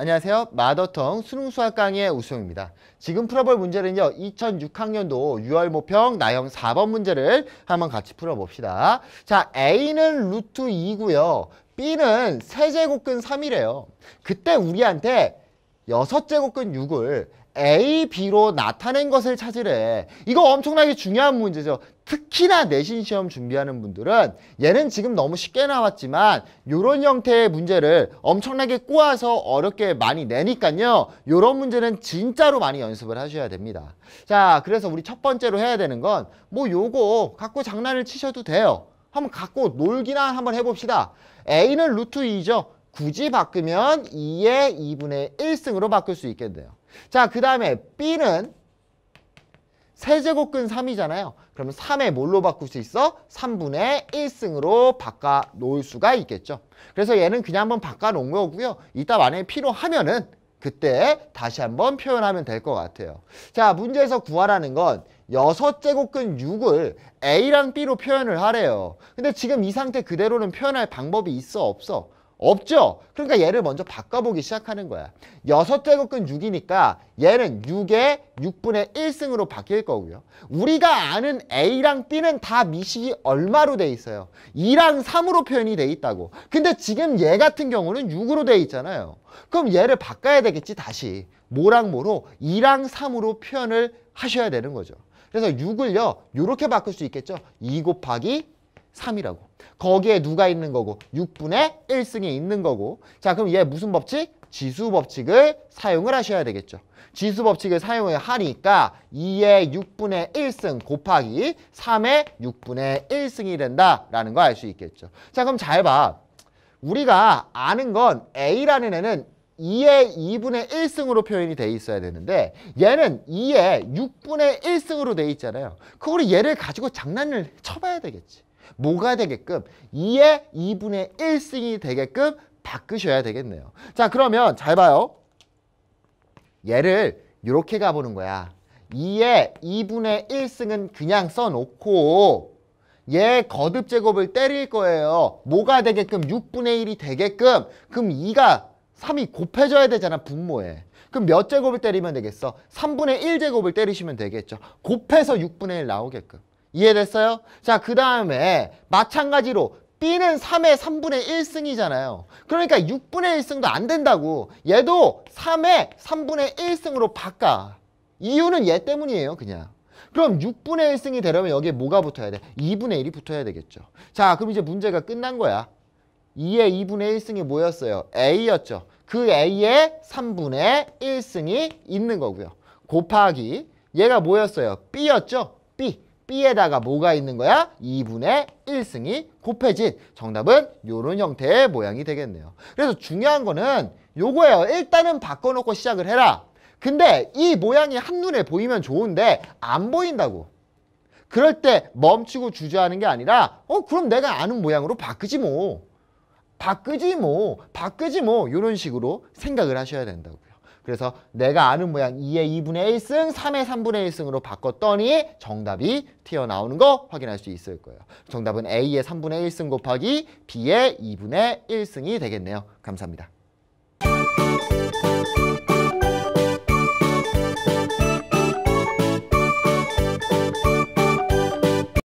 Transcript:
안녕하세요. 마더텅 수능 수학 강의 우수영입니다. 지금 풀어볼 문제는요. 2006학년도 6월 모평 나형 4번 문제를 한번 같이 풀어봅시다. 자, A는 루트 2고요. B는 세제곱근 3이래요. 그때 우리한테 여섯 제곱근 6을 A, B로 나타낸 것을 찾으래. 이거 엄청나게 중요한 문제죠. 특히나 내신 시험 준비하는 분들은 얘는 지금 너무 쉽게 나왔지만 이런 형태의 문제를 엄청나게 꼬아서 어렵게 많이 내니까요. 이런 문제는 진짜로 많이 연습을 하셔야 됩니다. 자, 그래서 우리 첫 번째로 해야 되는 건 뭐 요거 갖고 장난을 치셔도 돼요. 한번 갖고 놀기나 한번 해봅시다. A는 루트 2죠. 굳이 바꾸면 2의 2분의 1승으로 바꿀 수 있겠네요. 자, 그 다음에 B는 세제곱근 3이잖아요. 그러면 3에 뭘로 바꿀 수 있어? 3분의 1승으로 바꿔 놓을 수가 있겠죠. 그래서 얘는 그냥 한번 바꿔 놓은 거고요. 이따 만약에 필요하면은 그때 다시 한번 표현하면 될 것 같아요. 자, 문제에서 구하라는 건 여섯 제곱근 6을 A랑 B로 표현을 하래요. 근데 지금 이 상태 그대로는 표현할 방법이 있어 없어? 없죠. 그러니까 얘를 먼저 바꿔보기 시작하는 거야. 여섯 제곱근 6이니까 얘는 6의 6분의 1승으로 바뀔 거고요. 우리가 아는 A랑 B는 다 미식이 얼마로 돼 있어요? 2랑 3으로 표현이 돼 있다고. 근데 지금 얘 같은 경우는 6으로 돼 있잖아요. 그럼 얘를 바꿔야 되겠지 다시. 모랑 모로 2랑 3으로 표현을 하셔야 되는 거죠. 그래서 6을요. 이렇게 바꿀 수 있겠죠. 2 곱하기 3이라고. 거기에 누가 있는 거고? 6분의 1승이 있는 거고. 자, 그럼 얘 무슨 법칙? 지수 법칙을 사용을 하셔야 되겠죠. 지수 법칙을 사용을 하니까 2의 6분의 1승 곱하기 3의 6분의 1승이 된다라는 거 알 수 있겠죠. 자, 그럼 잘 봐. 우리가 아는 건 A라는 애는 2의 2분의 1승으로 표현이 돼 있어야 되는데 얘는 2의 6분의 1승으로 돼 있잖아요. 그 우리 얘를 가지고 장난을 쳐봐야 되겠지. 뭐가 되게끔 2의 2분의 1승이 되게끔 바꾸셔야 되겠네요. 자 그러면 잘 봐요. 얘를 이렇게 가보는 거야. 2의 2분의 1승은 그냥 써놓고 얘 거듭 제곱을 때릴 거예요. 뭐가 되게끔 6분의 1이 되게끔 그럼 2가 3이 곱해져야 되잖아 분모에. 그럼 몇 제곱을 때리면 되겠어? 3분의 1 제곱을 때리시면 되겠죠. 곱해서 6분의 1 나오게끔. 이해됐어요? 자, 그 다음에 마찬가지로 B는 3의 3분의 1승이잖아요. 그러니까 6분의 1승도 안 된다고. 얘도 3의 3분의 1승으로 바꿔. 이유는 얘 때문이에요, 그냥. 그럼 6분의 1승이 되려면 여기에 뭐가 붙어야 돼? 2분의 1이 붙어야 되겠죠. 자, 그럼 이제 문제가 끝난 거야. 2의 2분의 1승이 뭐였어요? A였죠. 그 A의 3분의 1승이 있는 거고요. 곱하기 얘가 뭐였어요? B였죠? B. B에다가 뭐가 있는 거야? 2분의 1승이 곱해진 정답은 이런 형태의 모양이 되겠네요. 그래서 중요한 거는 요거예요. 일단은 바꿔놓고 시작을 해라. 근데 이 모양이 한눈에 보이면 좋은데 안 보인다고. 그럴 때 멈추고 주저하는 게 아니라 어 그럼 내가 아는 모양으로 바꾸지 뭐. 바꾸지 뭐. 바꾸지 뭐. 이런 식으로 생각을 하셔야 된다고 그래서 내가 아는 모양 2의 2분의 1승, 3의 3분의 1승으로 바꿨더니 정답이 튀어나오는 거 확인할 수 있을 거예요. 정답은 A의 3분의 1승 곱하기 B의 2분의 1승이 되겠네요. 감사합니다.